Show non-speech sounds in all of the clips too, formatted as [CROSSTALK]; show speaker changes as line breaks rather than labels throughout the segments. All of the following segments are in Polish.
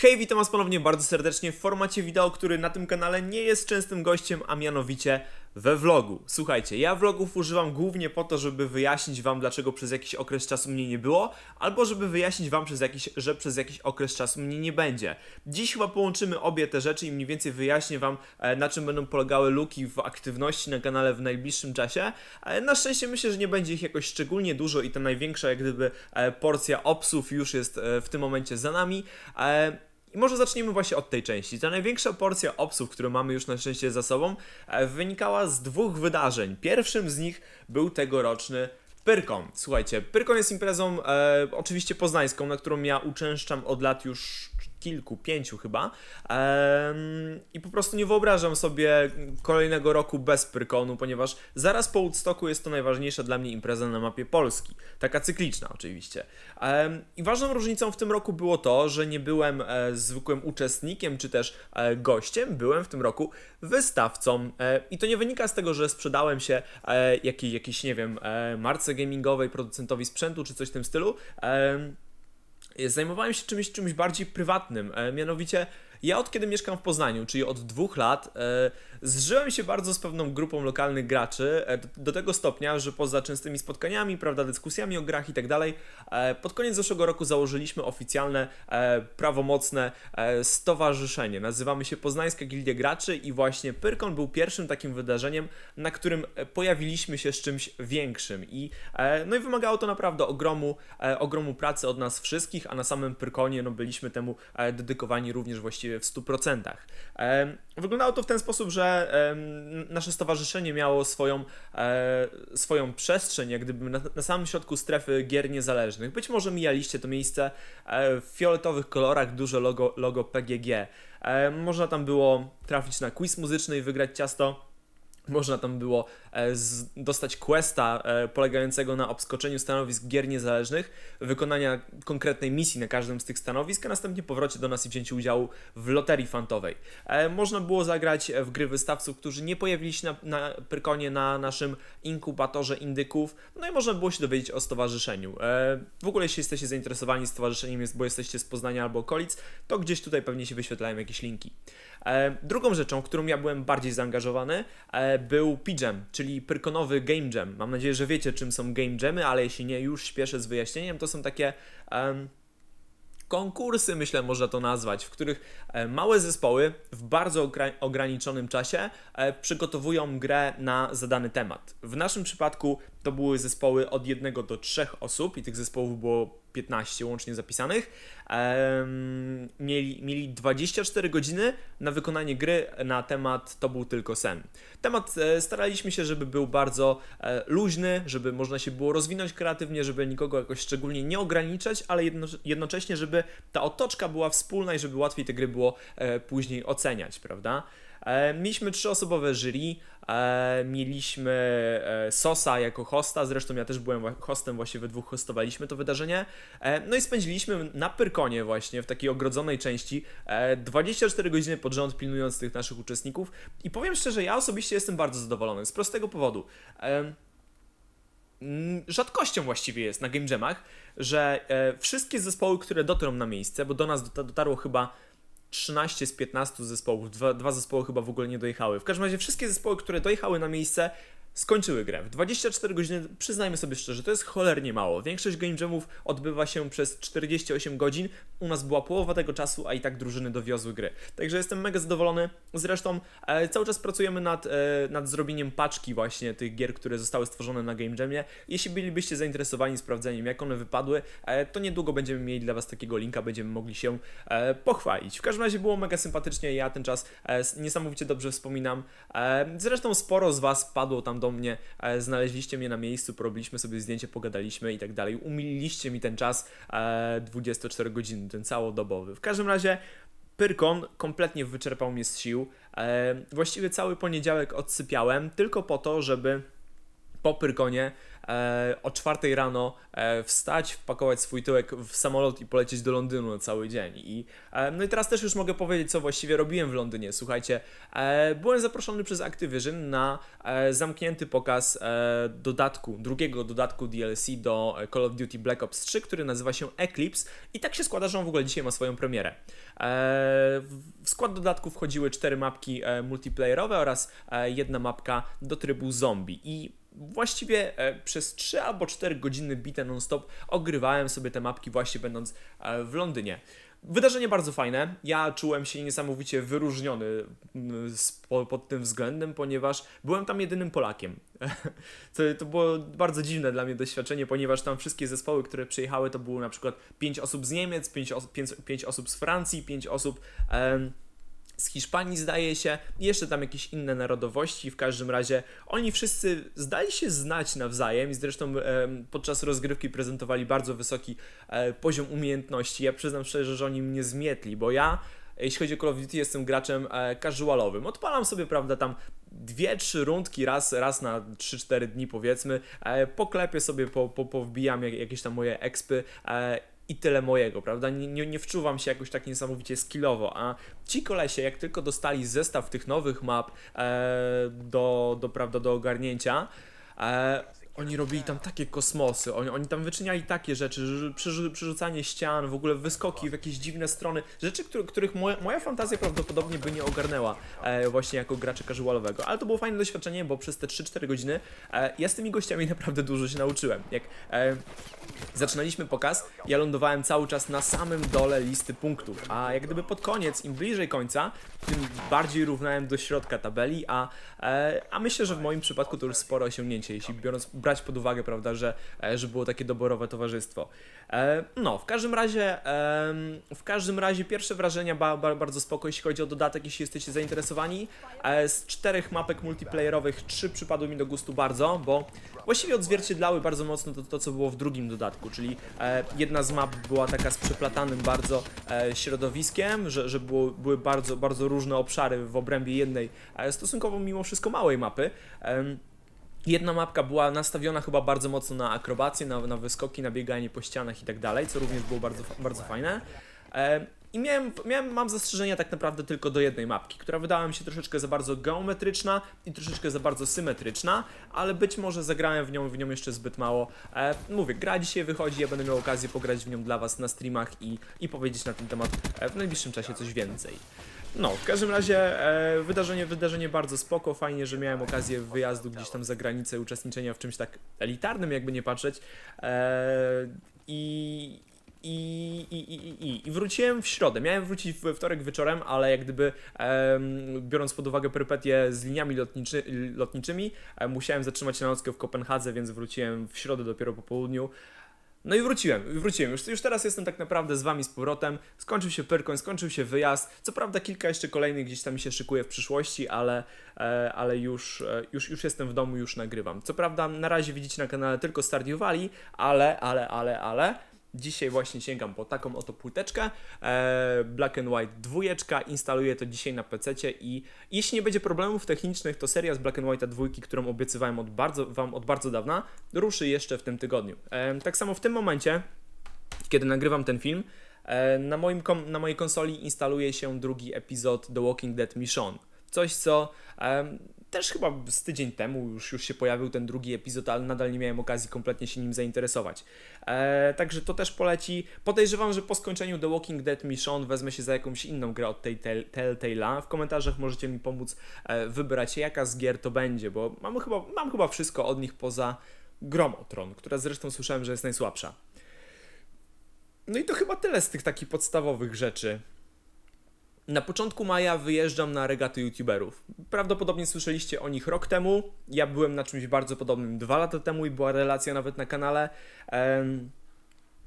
Hej, witam was ponownie bardzo serdecznie w formacie wideo, który na tym kanale nie jest częstym gościem, a mianowicie we vlogu. Słuchajcie, ja vlogów używam głównie po to, żeby wyjaśnić wam, dlaczego przez jakiś okres czasu mnie nie było, albo żeby wyjaśnić wam, przez jakiś, że przez jakiś okres czasu mnie nie będzie. Dziś chyba połączymy obie te rzeczy i mniej więcej wyjaśnię wam, e, na czym będą polegały luki w aktywności na kanale w najbliższym czasie. E, na szczęście myślę, że nie będzie ich jakoś szczególnie dużo i ta największa jak gdyby e, porcja obsów już jest w tym momencie za nami. I może zacznijmy właśnie od tej części. Ta największa porcja obsług, którą mamy już na szczęście za sobą, e, wynikała z dwóch wydarzeń. Pierwszym z nich był tegoroczny Pyrkon. Słuchajcie, Pyrkon jest imprezą e, oczywiście poznańską, na którą ja uczęszczam od lat już kilku, pięciu chyba. I po prostu nie wyobrażam sobie kolejnego roku bez Pyrkonu, ponieważ zaraz po Woodstocku jest to najważniejsza dla mnie impreza na mapie Polski. Taka cykliczna oczywiście. I ważną różnicą w tym roku było to, że nie byłem e, zwykłym uczestnikiem czy też e, gościem, byłem w tym roku wystawcą. E, I to nie wynika z tego, że sprzedałem się jakiejś, jakiejś nie wiem, marce gamingowej, producentowi sprzętu czy coś w tym stylu zajmowałem się czymś, czymś bardziej prywatnym, e, mianowicie ja od kiedy mieszkam w Poznaniu, czyli od dwóch lat, e, zżyłem się bardzo z pewną grupą lokalnych graczy, e, do tego stopnia, że poza częstymi spotkaniami, prawda, dyskusjami o grach i tak dalej, e, pod koniec zeszłego roku założyliśmy oficjalne, prawomocne stowarzyszenie. Nazywamy się Poznańska Gildia Graczy i właśnie Pyrkon był pierwszym takim wydarzeniem, na którym pojawiliśmy się z czymś większym i no i wymagało to naprawdę ogromu, ogromu pracy od nas wszystkich, a na samym Pyrkonie no, byliśmy temu dedykowani również właściwie w 100%. Wyglądało to w ten sposób, że nasze stowarzyszenie miało swoją, e, swoją przestrzeń, jak gdyby na, na samym środku strefy gier niezależnych. Być może mijaliście to miejsce e, w fioletowych kolorach, duże logo, logo PGG. E, można tam było trafić na quiz muzyczny i wygrać ciasto. Można tam było e, dostać questa e, polegającego na obskoczeniu stanowisk gier niezależnych, wykonania konkretnej misji na każdym z tych stanowisk, a następnie powrocie do nas i wzięciu udziału w loterii fantowej. E, można było zagrać w gry wystawców, którzy nie pojawili się na, na Pyrkonie na naszym inkubatorze indyków, no i można było się dowiedzieć o stowarzyszeniu. W ogóle jeśli jesteście zainteresowani stowarzyszeniem, bo jesteście z Poznania albo okolic, to gdzieś tutaj pewnie się wyświetlają jakieś linki. E, drugą rzeczą, którą ja byłem bardziej zaangażowany, e, był PJam, czyli Pyrkonowy Game Jam. Mam nadzieję, że wiecie, czym są Game Jamy, ale jeśli nie, już śpieszę z wyjaśnieniem. To są takie um, konkursy, myślę, można to nazwać, w których e, małe zespoły w bardzo ograniczonym czasie przygotowują grę na zadany temat. W naszym przypadku to były zespoły od jednego do trzech osób i tych zespołów było 15 łącznie zapisanych. mieli, mieli 24 godziny na wykonanie gry na temat To był tylko sen. Temat e, staraliśmy się, żeby był bardzo e, luźny, żeby można się było rozwinąć kreatywnie, żeby nikogo jakoś szczególnie nie ograniczać, ale jedno, jednocześnie, żeby ta otoczka była wspólna i żeby łatwiej te gry było e, później oceniać, prawda? E, mieliśmy trzyosobowe jury, e, mieliśmy e, Sosa jako hosta, zresztą ja też byłem hostem, właśnie we dwóch hostowaliśmy to wydarzenie. No i spędziliśmy na Pyrkonie właśnie, w takiej ogrodzonej części, 24 godziny pod rząd pilnując tych naszych uczestników i powiem szczerze, ja osobiście jestem bardzo zadowolony, z prostego powodu rzadkością właściwie jest na Game Jamach, że wszystkie zespoły, które dotrą na miejsce, bo do nas dotarło chyba 13 z 15 zespołów. Dwa, dwa zespoły chyba w ogóle nie dojechały. W każdym razie wszystkie zespoły, które dojechały na miejsce, skończyły grę. W 24 godziny, przyznajmy sobie szczerze, to jest cholernie mało. Większość game jamów odbywa się przez 48 godzin. U nas była połowa tego czasu, a i tak drużyny dowiozły gry. Także jestem mega zadowolony. Zresztą e, cały czas pracujemy nad, e, nad zrobieniem paczki właśnie tych gier, które zostały stworzone na game jamie. Jeśli bylibyście zainteresowani sprawdzeniem, jak one wypadły, e, to niedługo będziemy mieli dla Was takiego linka, będziemy mogli się e, pochwalić. W każdym razie było mega sympatycznie, ja ten czas e, niesamowicie dobrze wspominam. E, zresztą sporo z Was padło tam do do mnie, e, znaleźliście mnie na miejscu, porobiliśmy sobie zdjęcie, pogadaliśmy i tak dalej. Umililiście mi ten czas 24 e, godziny, ten całodobowy. W każdym razie Pyrkon kompletnie wyczerpał mnie z sił. E, właściwie cały poniedziałek odsypiałem tylko po to, żeby po Pyrkonie E, o czwartej rano e, wstać, wpakować swój tyłek w samolot i polecieć do Londynu na cały dzień. I, e, no i teraz też już mogę powiedzieć, co właściwie robiłem w Londynie. Słuchajcie, byłem zaproszony przez Activision na zamknięty pokaz dodatku, drugiego dodatku DLC do Call of Duty Black Ops 3, który nazywa się Eclipse i tak się składa, że on w ogóle dzisiaj ma swoją premierę. w skład dodatku wchodziły cztery mapki multiplayerowe oraz jedna mapka do trybu zombie i właściwie e, przez 3 albo 4 godziny bite non-stop ogrywałem sobie te mapki właśnie będąc e, w Londynie. Wydarzenie bardzo fajne. Ja czułem się niesamowicie wyróżniony mm, pod tym względem, ponieważ byłem tam jedynym Polakiem. [LAUGHS] To, to było bardzo dziwne dla mnie doświadczenie, ponieważ tam wszystkie zespoły, które przyjechały, to było na przykład 5 osób z Niemiec, 5, osób z Francji, 5 osób. Em, z Hiszpanii zdaje się, jeszcze tam jakieś inne narodowości, w każdym razie oni wszyscy zdali się znać nawzajem i zresztą e, podczas rozgrywki prezentowali bardzo wysoki e, poziom umiejętności. Ja przyznam szczerze, że oni mnie zmietli, bo ja jeśli chodzi o Call of Duty, jestem graczem e, casualowym. Odpalam sobie, prawda, tam dwie, trzy rundki raz, raz na 3-4 dni powiedzmy, e, poklepię sobie, po, po, powbijam jakieś tam moje ekspy e, i tyle mojego, prawda? Nie, nie, nie wczuwam się jakoś tak niesamowicie skillowo, a ci kolesie, jak tylko dostali zestaw tych nowych map e, do, do, prawda, do ogarnięcia, e, oni robili tam takie kosmosy, oni, oni tam wyczyniali takie rzeczy, przerzucanie ścian, w ogóle wyskoki w jakieś dziwne strony, rzeczy, których moja, moja, fantazja prawdopodobnie by nie ogarnęła e, właśnie jako gracza casualowego. Ale to było fajne doświadczenie, bo przez te 3-4 godziny e, ja z tymi gościami [LAUGHS] naprawdę dużo się nauczyłem. Jak e, zaczynaliśmy pokaz, ja lądowałem cały czas na samym dole listy punktów, a jak gdyby pod koniec, im bliżej końca, tym bardziej równałem do środka tabeli, a, e, a myślę, że w moim przypadku to już spore osiągnięcie, jeśli biorąc brać pod uwagę, prawda, że, e, że było takie doborowe towarzystwo. E, no, w każdym razie, w każdym razie pierwsze wrażenia bardzo spoko, jeśli chodzi o dodatek, jeśli jesteście zainteresowani. E, z czterech mapek multiplayerowych trzy przypadły mi do gustu bardzo, bo właściwie odzwierciedlały bardzo mocno to, to co było w drugim dodatku, czyli jedna z map była taka z przeplatanym bardzo środowiskiem, że, że było, były bardzo, bardzo różne obszary w obrębie jednej stosunkowo mimo wszystko małej mapy. Jedna mapka była nastawiona chyba bardzo mocno na akrobację, na, na wyskoki, na bieganie po ścianach i tak dalej, co również było bardzo, bardzo fajne. I miałem, miałem, mam zastrzeżenia tak naprawdę tylko do jednej mapki, która wydała mi się troszeczkę za bardzo geometryczna i troszeczkę za bardzo symetryczna, ale być może zagrałem w nią, w nią jeszcze zbyt mało. E, mówię, gra dzisiaj wychodzi, ja będę miał okazję pograć w nią dla Was na streamach i, i powiedzieć na ten temat e, w najbliższym czasie coś więcej. No, w każdym razie e, wydarzenie, wydarzenie bardzo spoko, fajnie, że miałem okazję wyjazdu gdzieś tam za granicę, uczestniczenia w czymś tak elitarnym, jakby nie patrzeć. E, i, i, i, i, I wróciłem w środę. Miałem wrócić we wtorek wieczorem, ale jak gdyby biorąc pod uwagę perypetie z liniami lotniczy, lotniczymi, e, musiałem zatrzymać się na nockę w Kopenhadze, więc wróciłem w środę dopiero po południu. No i wróciłem, wróciłem. Już, już teraz jestem tak naprawdę z wami z powrotem. Skończył się Pyrkoń, skończył się wyjazd. Co prawda kilka jeszcze kolejnych gdzieś tam się szykuje w przyszłości, ale, e, ale już, e, już, już jestem w domu, już nagrywam. Co prawda na razie widzicie na kanale tylko Stardiowali, ale, ale, ale, ale Dzisiaj właśnie sięgam po taką oto płyteczkę e, Black and White dwójeczka, instaluję to dzisiaj na PC i jeśli nie będzie problemów technicznych, to seria z Black and White'a dwójki, którą obiecywałem od bardzo, Wam od bardzo dawna, ruszy jeszcze w tym tygodniu. E, tak samo w tym momencie, kiedy nagrywam ten film, e, na, moim na mojej konsoli instaluje się drugi epizod The Walking Dead Mission. Coś, co też chyba z tydzień temu już, już się pojawił ten drugi epizod, ale nadal nie miałem okazji kompletnie się nim zainteresować. E, także to też poleci. Podejrzewam, że po skończeniu The Walking Dead Mission wezmę się za jakąś inną grę od tej Telltale'a. W komentarzach możecie mi pomóc e, wybrać, jaka z gier to będzie, bo mam chyba, mam chyba wszystko od nich poza Gromotron, która zresztą słyszałem, że jest najsłabsza. No i to chyba tyle z tych takich podstawowych rzeczy. Na początku maja wyjeżdżam na regaty youtuberów. Prawdopodobnie słyszeliście o nich rok temu. Ja byłem na czymś bardzo podobnym dwa lata temu i była relacja nawet na kanale. Um,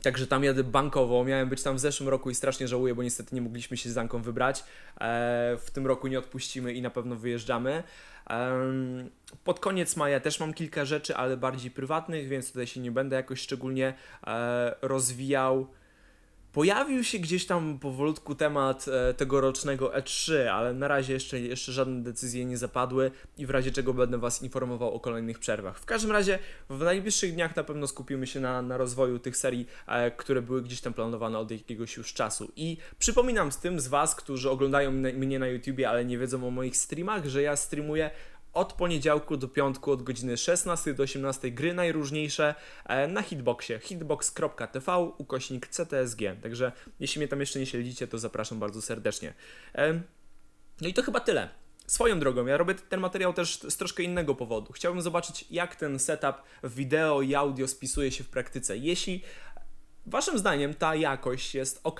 Także tam jadę bankowo, miałem być tam w zeszłym roku i strasznie żałuję, bo niestety nie mogliśmy się z Zanką wybrać. E, w tym roku nie odpuścimy i na pewno wyjeżdżamy. Pod koniec maja też mam kilka rzeczy, ale bardziej prywatnych, więc tutaj się nie będę jakoś szczególnie e, rozwijał. Pojawił się gdzieś tam powolutku temat e, tegorocznego E3, ale na razie jeszcze, jeszcze żadne decyzje nie zapadły i w razie czego będę Was informował o kolejnych przerwach. W każdym razie w najbliższych dniach na pewno skupimy się na, na rozwoju tych serii, e, które były gdzieś tam planowane od jakiegoś już czasu. I przypominam z tym z Was, którzy oglądają mnie na YouTubie, ale nie wiedzą o moich streamach, że ja streamuję od poniedziałku do piątku od godziny 16 do 18 gry najróżniejsze e, na hitboxie hitbox.tv ukośnik CTSG. Także jeśli mnie tam jeszcze nie śledzicie, to zapraszam bardzo serdecznie. E, no i to chyba tyle. Swoją drogą, ja robię ten materiał też z troszkę innego powodu. Chciałbym zobaczyć, jak ten setup wideo i audio spisuje się w praktyce. Jeśli Waszym zdaniem ta jakość jest ok,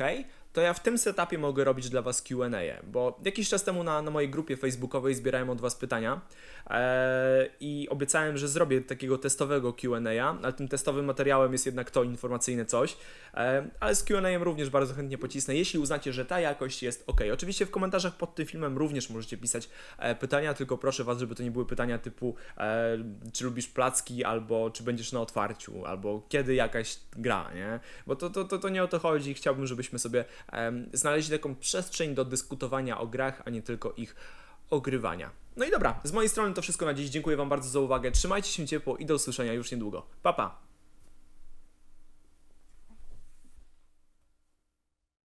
to ja w tym setupie mogę robić dla Was QA, bo jakiś czas temu na, na mojej grupie facebookowej zbierałem od Was pytania e, i obiecałem, że zrobię takiego testowego QA, ale tym testowym materiałem jest jednak to informacyjne coś, e, ale z QA również bardzo chętnie pocisnę, jeśli uznacie, że ta jakość jest ok. Oczywiście w komentarzach pod tym filmem również możecie pisać e, pytania, tylko proszę Was, żeby to nie były pytania typu e, czy lubisz placki, albo czy będziesz na otwarciu, albo kiedy jakaś gra, nie? Bo to, to, to, to nie o to chodzi, chciałbym, żebyśmy sobie znaleźli taką przestrzeń do dyskutowania o grach, a nie tylko ich ogrywania. No i dobra, z mojej strony to wszystko na dziś. Dziękuję Wam bardzo za uwagę. Trzymajcie się ciepło i do usłyszenia już niedługo. Pa pa!